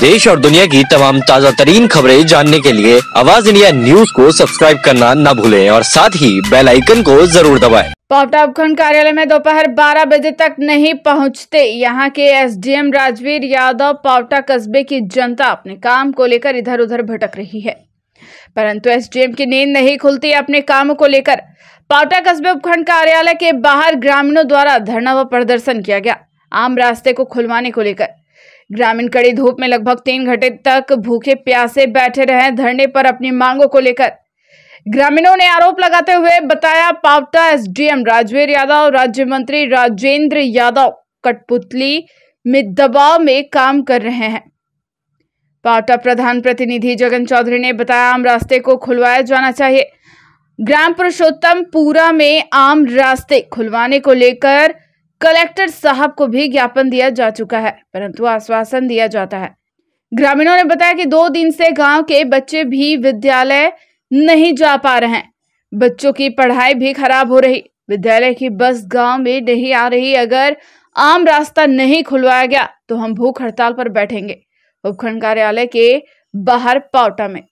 देश और दुनिया की तमाम ताज़ा तरीन खबरें जानने के लिए आवाज इंडिया न्यूज को सब्सक्राइब करना न भूलें और साथ ही बेल आइकन को जरूर दबाएं। पावटा उपखंड कार्यालय में दोपहर 12 बजे तक नहीं पहुंचते यहां के एसडीएम राजवीर यादव पावटा कस्बे की जनता अपने काम को लेकर इधर उधर भटक रही है परंतु एसडीएम की नींद नहीं खुलती अपने काम को लेकर पावटा कस्बे उपखंड कार्यालय के बाहर ग्रामीणों द्वारा धरना व प्रदर्शन किया गया आम रास्ते को खुलवाने को लेकर ग्रामीण कड़ी धूप में लगभग तीन घंटे तक भूखे प्यासे बैठे रहे धरने पर अपनी मांगों को लेकर ग्रामीणों ने आरोप लगाते हुए बताया पावटा एसडीएम राजवीर यादव राज्य मंत्री राजेंद्र यादव कठपुतली में दबाव में काम कर रहे हैं पावटा प्रधान प्रतिनिधि जगन चौधरी ने बताया आम रास्ते को खुलवाया जाना चाहिए ग्राम पुरुषोत्तमपुरा में आम रास्ते खुलवाने को लेकर कलेक्टर साहब को भी ज्ञापन दिया जा चुका है परंतु आश्वासन दिया जाता है ग्रामीणों ने बताया कि दो दिन से गांव के बच्चे भी विद्यालय नहीं जा पा रहे हैं बच्चों की पढ़ाई भी खराब हो रही विद्यालय की बस गांव में नहीं आ रही अगर आम रास्ता नहीं खुलवाया गया तो हम भूख हड़ताल पर बैठेंगे उपखंड कार्यालय के बाहर पावटा में